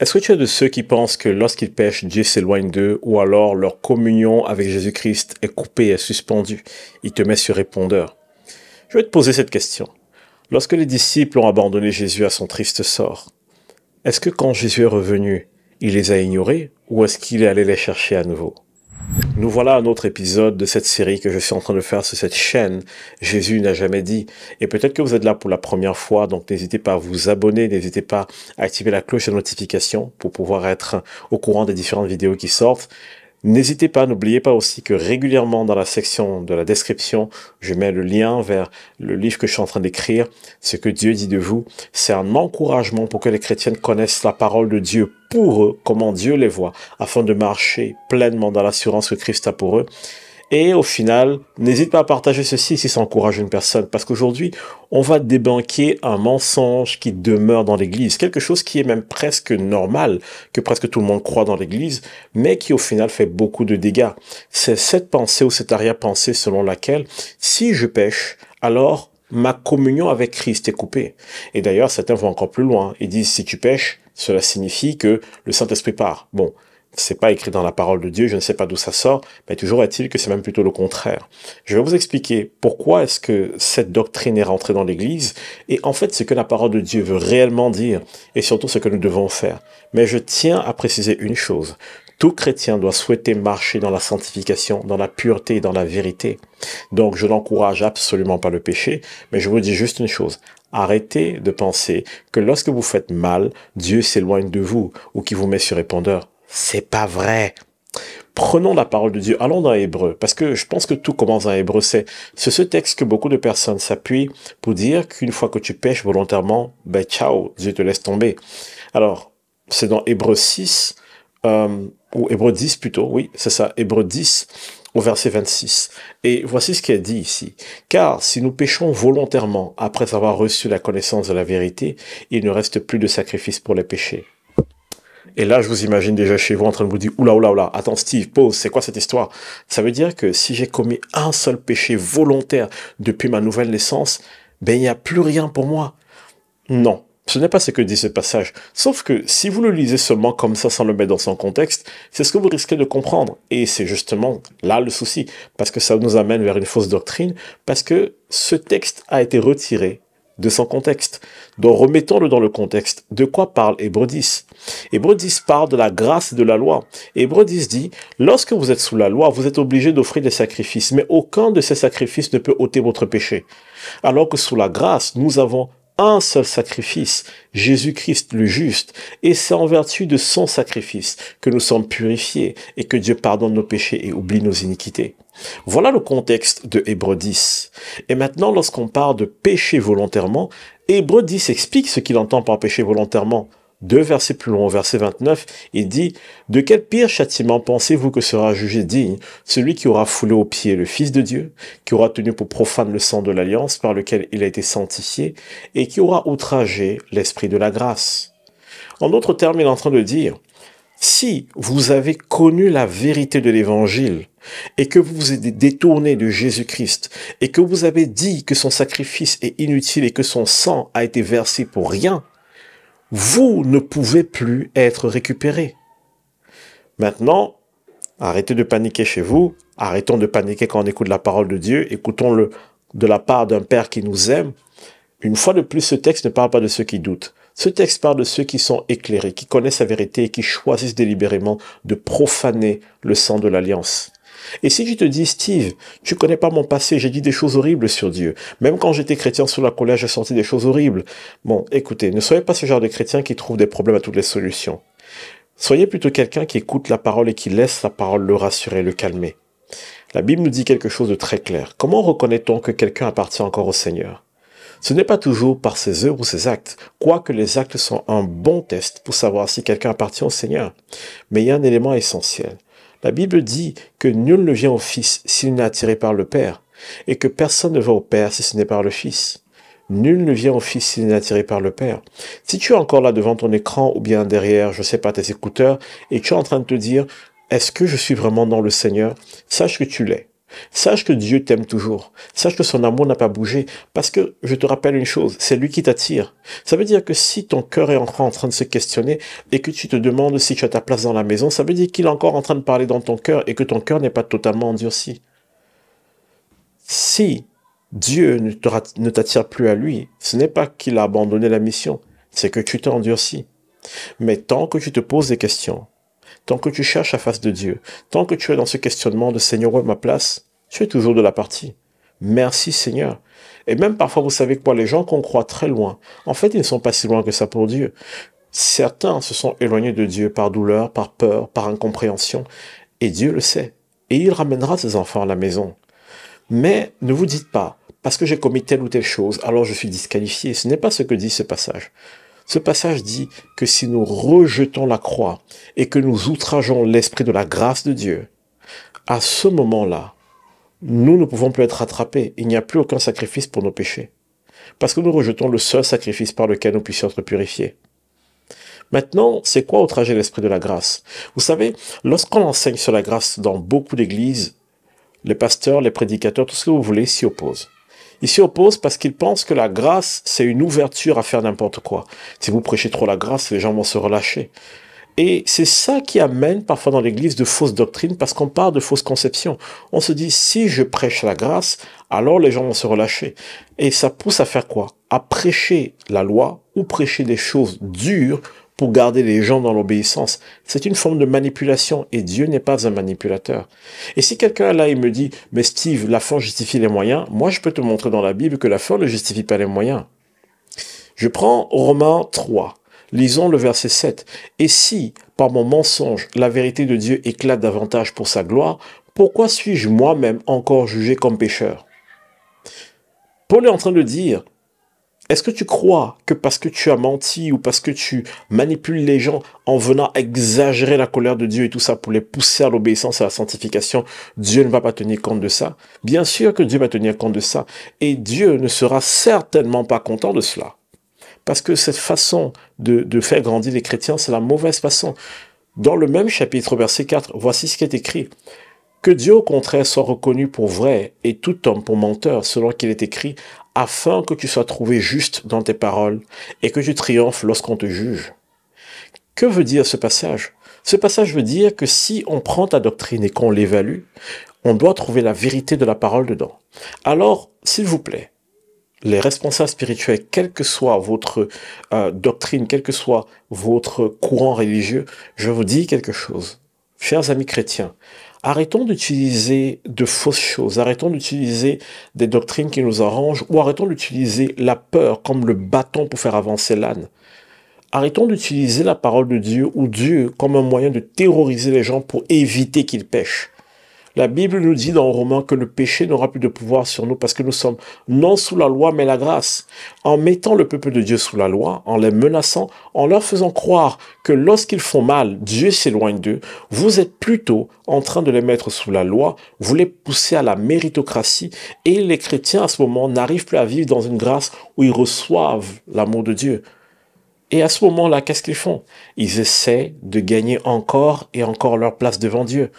Est-ce que tu es de ceux qui pensent que lorsqu'ils pêchent, Dieu s'éloigne d'eux ou alors leur communion avec Jésus-Christ est coupée, est suspendue Il te met sur répondeur. Je vais te poser cette question. Lorsque les disciples ont abandonné Jésus à son triste sort, est-ce que quand Jésus est revenu, il les a ignorés ou est-ce qu'il est allé les chercher à nouveau nous voilà un autre épisode de cette série que je suis en train de faire sur cette chaîne. Jésus n'a jamais dit. Et peut-être que vous êtes là pour la première fois, donc n'hésitez pas à vous abonner, n'hésitez pas à activer la cloche de notification pour pouvoir être au courant des différentes vidéos qui sortent. N'hésitez pas, n'oubliez pas aussi que régulièrement dans la section de la description, je mets le lien vers le livre que je suis en train d'écrire, Ce que Dieu dit de vous. C'est un encouragement pour que les chrétiennes connaissent la parole de Dieu pour eux, comment Dieu les voit, afin de marcher pleinement dans l'assurance que Christ a pour eux. Et au final, n'hésite pas à partager ceci si ça encourage une personne, parce qu'aujourd'hui, on va débanquer un mensonge qui demeure dans l'Église, quelque chose qui est même presque normal, que presque tout le monde croit dans l'Église, mais qui au final fait beaucoup de dégâts. C'est cette pensée ou cette arrière-pensée selon laquelle, si je pêche, alors ma communion avec Christ est coupée. Et d'ailleurs, certains vont encore plus loin Ils disent, si tu pêches, cela signifie que le Saint-Esprit part. Bon, c'est pas écrit dans la parole de Dieu, je ne sais pas d'où ça sort, mais toujours est-il que c'est même plutôt le contraire. Je vais vous expliquer pourquoi est-ce que cette doctrine est rentrée dans l'Église, et en fait ce que la parole de Dieu veut réellement dire, et surtout ce que nous devons faire. Mais je tiens à préciser une chose, tout chrétien doit souhaiter marcher dans la sanctification, dans la pureté et dans la vérité. Donc je n'encourage absolument pas le péché, mais je vous dis juste une chose. Arrêtez de penser que lorsque vous faites mal, Dieu s'éloigne de vous ou qu'il vous met sur répondeur. C'est pas vrai. Prenons la parole de Dieu, allons dans Hébreu, parce que je pense que tout commence dans Hébreu. C'est ce texte que beaucoup de personnes s'appuient pour dire qu'une fois que tu pêches volontairement, ben ciao, Dieu te laisse tomber. Alors, c'est dans Hébreu 6, euh, ou Hébreu 10 plutôt, oui, c'est ça, Hébreu 10, au verset 26. Et voici ce qui dit ici. Car si nous péchons volontairement après avoir reçu la connaissance de la vérité, il ne reste plus de sacrifice pour les péchés et là, je vous imagine déjà chez vous en train de vous dire, oula, oula, oula, attends Steve, pause, c'est quoi cette histoire Ça veut dire que si j'ai commis un seul péché volontaire depuis ma nouvelle naissance, ben il n'y a plus rien pour moi. Non, ce n'est pas ce que dit ce passage. Sauf que si vous le lisez seulement comme ça sans le mettre dans son contexte, c'est ce que vous risquez de comprendre. Et c'est justement là le souci, parce que ça nous amène vers une fausse doctrine, parce que ce texte a été retiré de son contexte. Donc remettons-le dans le contexte. De quoi parle Hébreu 10 parle de la grâce de la loi. Hébreu dit, lorsque vous êtes sous la loi, vous êtes obligé d'offrir des sacrifices, mais aucun de ces sacrifices ne peut ôter votre péché. Alors que sous la grâce, nous avons un seul sacrifice, Jésus-Christ le juste, et c'est en vertu de son sacrifice que nous sommes purifiés et que Dieu pardonne nos péchés et oublie nos iniquités. Voilà le contexte de Hébreu 10. Et maintenant, lorsqu'on parle de péché volontairement, Hébreu 10 explique ce qu'il entend par péché volontairement. Deux versets plus loin, verset 29, il dit « De quel pire châtiment pensez-vous que sera jugé digne celui qui aura foulé aux pieds le Fils de Dieu, qui aura tenu pour profane le sang de l'alliance par lequel il a été sanctifié, et qui aura outragé l'Esprit de la grâce ?» En d'autres termes, il est en train de dire si vous avez connu la vérité de l'évangile et que vous vous êtes détourné de Jésus-Christ et que vous avez dit que son sacrifice est inutile et que son sang a été versé pour rien, vous ne pouvez plus être récupéré. Maintenant, arrêtez de paniquer chez vous, arrêtons de paniquer quand on écoute la parole de Dieu, écoutons-le de la part d'un Père qui nous aime. Une fois de plus, ce texte ne parle pas de ceux qui doutent. Ce texte parle de ceux qui sont éclairés, qui connaissent la vérité et qui choisissent délibérément de profaner le sang de l'alliance. Et si je te dis, Steve, tu connais pas mon passé, j'ai dit des choses horribles sur Dieu. Même quand j'étais chrétien sur la colère, j'ai senti des choses horribles. Bon, écoutez, ne soyez pas ce genre de chrétien qui trouve des problèmes à toutes les solutions. Soyez plutôt quelqu'un qui écoute la parole et qui laisse la parole le rassurer, le calmer. La Bible nous dit quelque chose de très clair. Comment reconnaît-on que quelqu'un appartient encore au Seigneur ce n'est pas toujours par ses œuvres ou ses actes, quoique les actes sont un bon test pour savoir si quelqu'un appartient au Seigneur. Mais il y a un élément essentiel. La Bible dit que nul ne vient au Fils s'il n'est attiré par le Père, et que personne ne va au Père si ce n'est par le Fils. Nul ne vient au Fils s'il n'est attiré par le Père. Si tu es encore là devant ton écran ou bien derrière, je sais pas, tes écouteurs, et tu es en train de te dire, est-ce que je suis vraiment dans le Seigneur Sache que tu l'es. Sache que Dieu t'aime toujours. Sache que son amour n'a pas bougé. Parce que, je te rappelle une chose, c'est lui qui t'attire. Ça veut dire que si ton cœur est encore en train de se questionner et que tu te demandes si tu as ta place dans la maison, ça veut dire qu'il est encore en train de parler dans ton cœur et que ton cœur n'est pas totalement endurci. Si Dieu ne t'attire plus à lui, ce n'est pas qu'il a abandonné la mission, c'est que tu t'es endurci. Mais tant que tu te poses des questions, tant que tu cherches la face de Dieu, tant que tu es dans ce questionnement de Seigneur, où ma place Tu es toujours de la partie. Merci Seigneur. Et même parfois, vous savez quoi, les gens qu'on croit très loin, en fait, ils ne sont pas si loin que ça pour Dieu. Certains se sont éloignés de Dieu par douleur, par peur, par incompréhension, et Dieu le sait. Et il ramènera ses enfants à la maison. Mais ne vous dites pas, parce que j'ai commis telle ou telle chose, alors je suis disqualifié. Ce n'est pas ce que dit ce passage. Ce passage dit que si nous rejetons la croix et que nous outrageons l'esprit de la grâce de Dieu, à ce moment-là, nous ne pouvons plus être rattrapés. Il n'y a plus aucun sacrifice pour nos péchés. Parce que nous rejetons le seul sacrifice par lequel nous puissions être purifiés. Maintenant, c'est quoi outrager l'esprit de la grâce Vous savez, lorsqu'on enseigne sur la grâce dans beaucoup d'églises, les pasteurs, les prédicateurs, tout ce que vous voulez s'y opposent. Ils s'y opposent parce qu'ils pensent que la grâce, c'est une ouverture à faire n'importe quoi. Si vous prêchez trop la grâce, les gens vont se relâcher. Et c'est ça qui amène parfois dans l'Église de fausses doctrines parce qu'on part de fausses conceptions. On se dit, si je prêche la grâce, alors les gens vont se relâcher. Et ça pousse à faire quoi À prêcher la loi ou prêcher des choses dures pour garder les gens dans l'obéissance. C'est une forme de manipulation et Dieu n'est pas un manipulateur. Et si quelqu'un là il me dit, mais Steve, la fin justifie les moyens, moi je peux te montrer dans la Bible que la fin ne justifie pas les moyens. Je prends Romains 3. Lisons le verset 7. Et si, par mon mensonge, la vérité de Dieu éclate davantage pour sa gloire, pourquoi suis-je moi-même encore jugé comme pécheur Paul est en train de dire, est-ce que tu crois que parce que tu as menti ou parce que tu manipules les gens en venant exagérer la colère de Dieu et tout ça pour les pousser à l'obéissance et à la sanctification, Dieu ne va pas tenir compte de ça Bien sûr que Dieu va tenir compte de ça. Et Dieu ne sera certainement pas content de cela. Parce que cette façon de, faire grandir les chrétiens, c'est la mauvaise façon. Dans le même chapitre, verset 4, voici ce qui est écrit. Que Dieu au contraire soit reconnu pour vrai et tout homme pour menteur, selon qu'il est écrit, afin que tu sois trouvé juste dans tes paroles et que tu triomphes lorsqu'on te juge. Que veut dire ce passage Ce passage veut dire que si on prend ta doctrine et qu'on l'évalue, on doit trouver la vérité de la parole dedans. Alors, s'il vous plaît, les responsables spirituels, quelle que soit votre euh, doctrine, quel que soit votre courant religieux, je vous dis quelque chose. Chers amis chrétiens, Arrêtons d'utiliser de fausses choses, arrêtons d'utiliser des doctrines qui nous arrangent, ou arrêtons d'utiliser la peur comme le bâton pour faire avancer l'âne. Arrêtons d'utiliser la parole de Dieu ou Dieu comme un moyen de terroriser les gens pour éviter qu'ils pêchent. La Bible nous dit dans le roman que le péché n'aura plus de pouvoir sur nous parce que nous sommes non sous la loi mais la grâce. En mettant le peuple de Dieu sous la loi, en les menaçant, en leur faisant croire que lorsqu'ils font mal, Dieu s'éloigne d'eux, vous êtes plutôt en train de les mettre sous la loi, vous les poussez à la méritocratie et les chrétiens à ce moment n'arrivent plus à vivre dans une grâce où ils reçoivent l'amour de Dieu. Et à ce moment-là, qu'est-ce qu'ils font Ils essaient de gagner encore et encore leur place devant Dieu.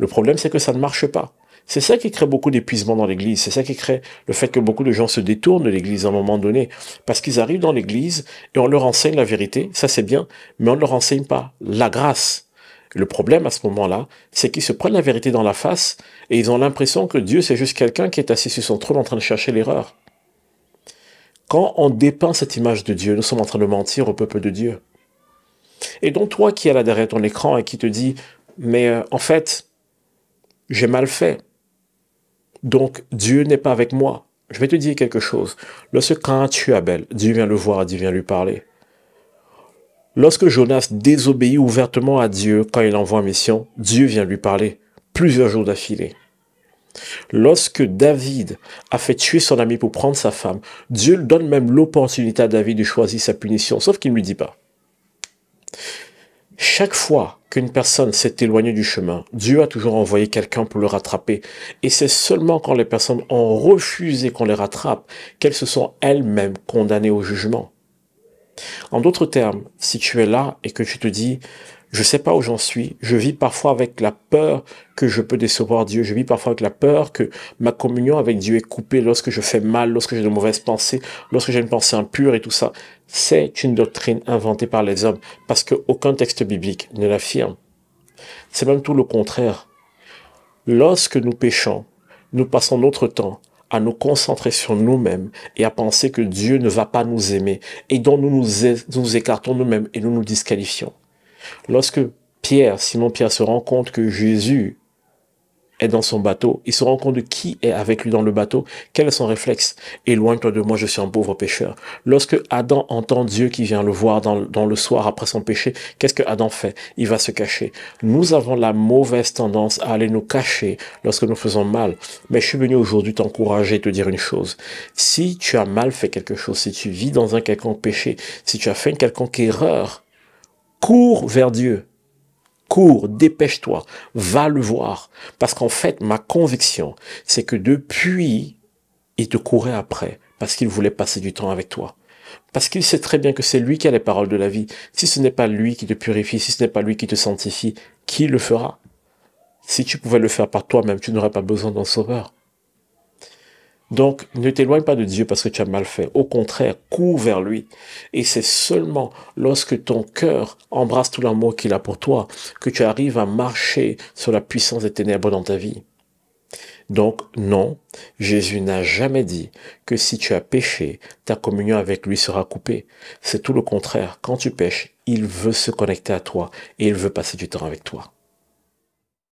Le problème, c'est que ça ne marche pas. C'est ça qui crée beaucoup d'épuisement dans l'Église. C'est ça qui crée le fait que beaucoup de gens se détournent de l'Église à un moment donné. Parce qu'ils arrivent dans l'Église et on leur enseigne la vérité, ça c'est bien, mais on ne leur enseigne pas la grâce. Le problème à ce moment-là, c'est qu'ils se prennent la vérité dans la face et ils ont l'impression que Dieu, c'est juste quelqu'un qui est assis sur son trône en train de chercher l'erreur. Quand on dépeint cette image de Dieu, nous sommes en train de mentir au peuple de Dieu. Et donc toi qui es là derrière ton écran et qui te dis, mais euh, en fait, j'ai mal fait. Donc Dieu n'est pas avec moi. Je vais te dire quelque chose. Lorsque quand tu Abel, Dieu vient le voir, Dieu vient lui parler. Lorsque Jonas désobéit ouvertement à Dieu quand il envoie mission, Dieu vient lui parler plusieurs jours d'affilée. Lorsque David a fait tuer son ami pour prendre sa femme, Dieu donne même l'opportunité à David de choisir sa punition, sauf qu'il ne lui dit pas. Chaque fois qu'une personne s'est éloignée du chemin, Dieu a toujours envoyé quelqu'un pour le rattraper. Et c'est seulement quand les personnes ont refusé qu'on les rattrape qu'elles se sont elles-mêmes condamnées au jugement. En d'autres termes, si tu es là et que tu te dis, je sais pas où j'en suis, je vis parfois avec la peur que je peux décevoir Dieu, je vis parfois avec la peur que ma communion avec Dieu est coupée lorsque je fais mal, lorsque j'ai de mauvaises pensées, lorsque j'ai une pensée impure et tout ça, c'est une doctrine inventée par les hommes parce qu'aucun texte biblique ne l'affirme. C'est même tout le contraire. Lorsque nous péchons, nous passons notre temps à nous concentrer sur nous-mêmes et à penser que Dieu ne va pas nous aimer et dont nous nous, nous écartons nous-mêmes et nous nous disqualifions. Lorsque Pierre, Simon Pierre se rend compte que Jésus est dans son bateau, il se rend compte de qui est avec lui dans le bateau, quel est son réflexe. Éloigne-toi de moi, je suis un pauvre pécheur. Lorsque Adam entend Dieu qui vient le voir dans, le soir après son péché, qu'est-ce que Adam fait Il va se cacher. Nous avons la mauvaise tendance à aller nous cacher lorsque nous faisons mal. Mais je suis venu aujourd'hui t'encourager, te dire une chose. Si tu as mal fait quelque chose, si tu vis dans un quelconque péché, si tu as fait une quelconque erreur, cours vers Dieu cours, dépêche-toi, va le voir. Parce qu'en fait, ma conviction, c'est que depuis, il te courait après, parce qu'il voulait passer du temps avec toi. Parce qu'il sait très bien que c'est lui qui a les paroles de la vie. Si ce n'est pas lui qui te purifie, si ce n'est pas lui qui te sanctifie, qui le fera Si tu pouvais le faire par toi-même, tu n'aurais pas besoin d'un sauveur. Donc, ne t'éloigne pas de Dieu parce que tu as mal fait. Au contraire, cours vers lui. Et c'est seulement lorsque ton cœur embrasse tout l'amour qu'il a pour toi que tu arrives à marcher sur la puissance des ténèbres dans ta vie. Donc, non, Jésus n'a jamais dit que si tu as péché, ta communion avec lui sera coupée. C'est tout le contraire. Quand tu pêches, il veut se connecter à toi et il veut passer du temps avec toi.